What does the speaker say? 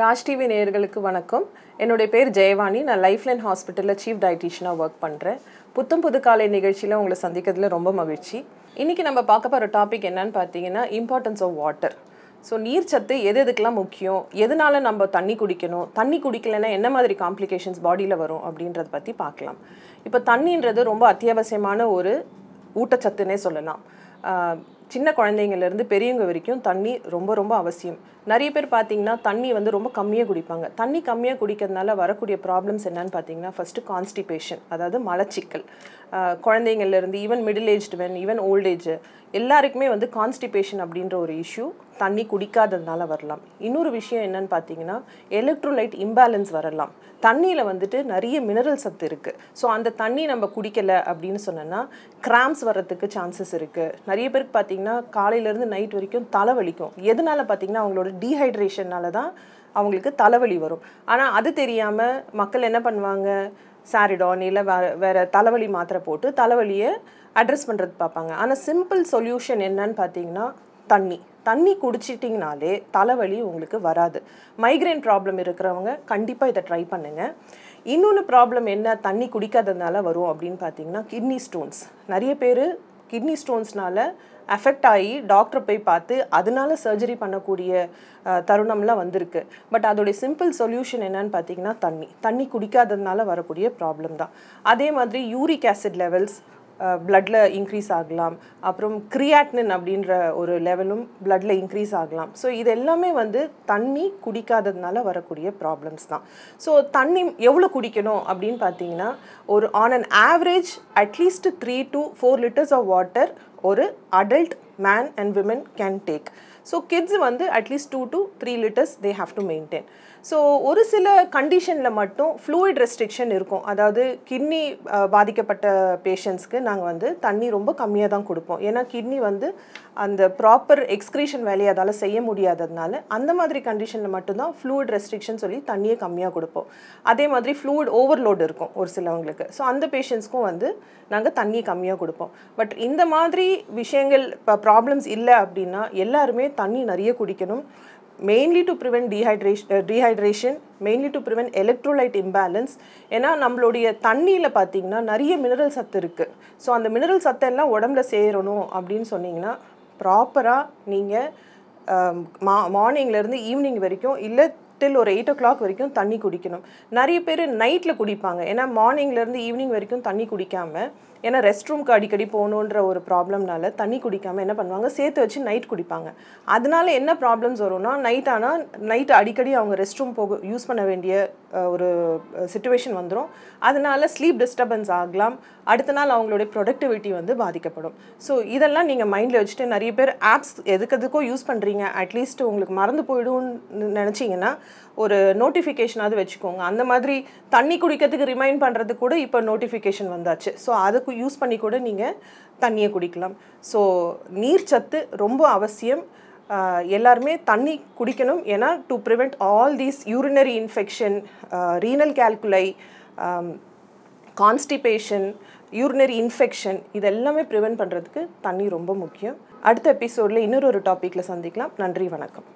Raj TV நேயர்களுக்கு வணக்கம் என்னுடைய பேர் ஜெயவாணி நான் லைஃப் லைன் ஹாஸ்பிட்டலில் சீஃப் டயட்டிஷியனாக ஒர்க் பண்ணுறேன் புத்தம் புது காலை நிகழ்ச்சியில் உங்களை சந்திக்கிறதுல ரொம்ப மகிழ்ச்சி இன்றைக்கி நம்ம பார்க்க போகிற டாபிக் என்னன்னு பார்த்தீங்கன்னா இம்பார்ட்டன்ஸ் ஆஃப் வாட்டர் ஸோ நீர்ச்சத்து எது எதுக்கெல்லாம் முக்கியம் எதனால் நம்ம தண்ணி குடிக்கணும் தண்ணி குடிக்கலைன்னா என்ன மாதிரி காம்ப்ளிகேஷன்ஸ் பாடியில் வரும் அப்படின்றத பற்றி பார்க்கலாம் இப்போ தண்ணின்றது ரொம்ப அத்தியாவசியமான ஒரு ஊட்டச்சத்துன்னே சொல்லலாம் சின்ன குழந்தைங்கள்லேருந்து பெரியவங்க வரைக்கும் தண்ணி ரொம்ப ரொம்ப அவசியம் நிறைய பேர் பார்த்திங்கன்னா தண்ணி வந்து ரொம்ப கம்மியாக குடிப்பாங்க தண்ணி கம்மியாக குடிக்கிறதுனால வரக்கூடிய ப்ராப்ளம்ஸ் என்னன்னு பார்த்தீங்கன்னா ஃபஸ்ட்டு கான்ஸ்டிபேஷன் அதாவது மலச்சிக்கல் குழந்தைங்கள்லேருந்து even middle aged when even old age எல்லாருக்குமே வந்து கான்ஸ்டிபேஷன் அப்படின்ற ஒரு இஷ்யூ தண்ணி குடிக்காததுனால வரலாம் இன்னொரு விஷயம் என்னன்னு பார்த்தீங்கன்னா எலக்ட்ரோலைட் இம்பேலன்ஸ் வரலாம் தண்ணியில் வந்துட்டு நிறைய மினரல் சத்து இருக்குது ஸோ அந்த தண்ணி நம்ம குடிக்கலை அப்படின்னு சொன்னோன்னா கிராம்ஸ் வர்றதுக்கு சான்சஸ் இருக்குது நிறைய பேருக்கு பார்த்தீங்கன்னா பார்த்திங்கன்னா காலையிலேருந்து நைட் வரைக்கும் தலைவலிக்கும் எதனால் பார்த்திங்கன்னா அவங்களோட டீஹைட்ரேஷனால் தான் அவங்களுக்கு தலைவலி வரும் ஆனால் அது தெரியாமல் மக்கள் என்ன பண்ணுவாங்க சாரிடான் இல்லை வேறு வேறு தலைவலி மாத்திரை போட்டு தலைவலியை அட்ரஸ் பண்ணுறது பார்ப்பாங்க ஆனால் சிம்பிள் சொல்யூஷன் என்னன்னு பார்த்தீங்கன்னா தண்ணி தண்ணி குடிச்சிட்டிங்கனாலே தலைவலி உங்களுக்கு வராது மைக்ரைன் ப்ராப்ளம் இருக்கிறவங்க கண்டிப்பாக இதை ட்ரை பண்ணுங்கள் இன்னொன்று ப்ராப்ளம் என்ன தண்ணி குடிக்காததுனால வரும் அப்படின்னு பார்த்தீங்கன்னா கிட்னி ஸ்டோன்ஸ் நிறைய பேர் கிட்னி ஸ்டோன்ஸ்னால் அஃபெக்ட் ஆகி டாக்டரை போய் பார்த்து அதனால சர்ஜரி பண்ணக்கூடிய தருணம்லாம் வந்திருக்கு பட் அதோடைய சிம்பிள் சொல்யூஷன் என்னன்னு பார்த்தீங்கன்னா தண்ணி தண்ணி குடிக்காததுனால வரக்கூடிய ப்ராப்ளம் தான் அதே மாதிரி யூரிக் ஆசிட் லெவல்ஸ் பிளட்டில் இன்க்ரீஸ் ஆகலாம் அப்புறம் கிரியாட்னின் அப்படின்ற ஒரு லெவலும் பிளட்டில் இன்க்ரீஸ் ஆகலாம் ஸோ இது எல்லாமே வந்து தண்ணி குடிக்காததுனால வரக்கூடிய ப்ராப்ளம்ஸ் தான் ஸோ தண்ணி எவ்வளோ குடிக்கணும் அப்படின்னு பார்த்தீங்கன்னா ஒரு on an average at least three to four litres of water ஒரு adult man and women can take so kids வந்து at least two to three litres they have to maintain so ஒரு சில கண்டிஷனில் மட்டும் ஃப்ளூயிட் ரெஸ்ட்ரிக்ஷன் இருக்கும் அதாவது கிட்னி பாதிக்கப்பட்ட பேஷண்ட்ஸ்க்கு நாங்கள் வந்து தண்ணி ரொம்ப கம்மியாக தான் கொடுப்போம் ஏன்னா கிட்னி வந்து அந்த ப்ராப்பர் எக்ஸ்க்ரீஷன் வேலையை அதால் செய்ய முடியாததுனால அந்த மாதிரி கண்டிஷனில் மட்டும்தான் ஃப்ளூயிட் ரெஸ்ட்ரிக்ஷன் சொல்லி தண்ணியை கம்மியாக கொடுப்போம் அதே மாதிரி ஃப்ளூயிட் ஓவர்லோடு இருக்கும் ஒரு சிலவங்களுக்கு ஸோ அந்த பேஷண்ட்ஸ்க்கும் வந்து நாங்கள் தண்ணி கம்மியாக கொடுப்போம் பட் இந்த மாதிரி விஷயங்கள் இப்போ ப்ராப்ளம்ஸ் இல்லை அப்படின்னா எல்லாருமே தண்ணி நிறைய குடிக்கணும் mainly to prevent dehydration dehydration mainly to prevent electrolyte imbalance ஏன்னா நம்மளுடைய தண்ணியில் பார்த்திங்கன்னா நிறைய மினரல் சத்து இருக்குது ஸோ அந்த மினரல் சத்தெல்லாம் உடம்புல சேரணும் அப்படின்னு சொன்னிங்கன்னா ப்ராப்பராக நீங்கள் மா um, மார்னிங்லேருந்து ஈவினிங் வரைக்கும் இல்லை டில் ஒரு எயிட் ஓ கிளாக் வரைக்கும் தண்ணி குடிக்கணும் நிறைய பேர் நைட்டில் குடிப்பாங்க ஏன்னா மார்னிங்லேருந்து ஈவினிங் வரைக்கும் தண்ணி குடிக்காமல் ஏன்னா ரெஸ்ட் ரூம்க்கு அடிக்கடி போகணுன்ற ஒரு ப்ராப்ளம்னால தண்ணி குடிக்காமல் என்ன பண்ணுவாங்க சேர்த்து வச்சு நைட் குடிப்பாங்க அதனால என்ன ப்ராப்ளம்ஸ் வரும்னா நைட் ஆனால் நைட் அடிக்கடி அவங்க ரெஸ்ட் ரூம் போக யூஸ் பண்ண வேண்டிய ஒரு சுச்சுவேஷன் வந்துடும் அதனால ஸ்லீப் டிஸ்டர்பன்ஸ் ஆகலாம் அடுத்த நாள் அவங்களுடைய ப்ரொடக்டிவிட்டி வந்து பாதிக்கப்படும் ஸோ இதெல்லாம் நீங்கள் மைண்டில் வச்சுட்டு நிறைய பேர் ஆப்ஸ் எதுக்கு எதுக்கோ யூஸ் பண்ணுறீங்க அட்லீஸ்ட் உங்களுக்கு மறந்து போயிடும்னு நினச்சிங்கன்னா ஒரு நோட்டிஃபிகேஷனாவது வச்சுக்கோங்க அந்த மாதிரி தண்ணி குடிக்கிறதுக்கு ரிமைண்ட் பண்ணுறது கூட இப்போ நோட்டிஃபிகேஷன் வந்தாச்சு ஸோ அதுக்கு யூஸ் பண்ணி கூட நீங்கள் தண்ணியை குடிக்கலாம் ஸோ நீர் சத்து ரொம்ப அவசியம் எல்லாருமே தண்ணி குடிக்கணும் ஏன்னா to prevent all these urinary infection renal calculi constipation urinary infection இதெல்லாமே ப்ரிவெண்ட் பண்ணுறதுக்கு தண்ணி ரொம்ப முக்கியம் அடுத்த எபிசோடில் இன்னொரு ஒரு டாப்பிக்கில் சந்திக்கலாம் நன்றி வணக்கம்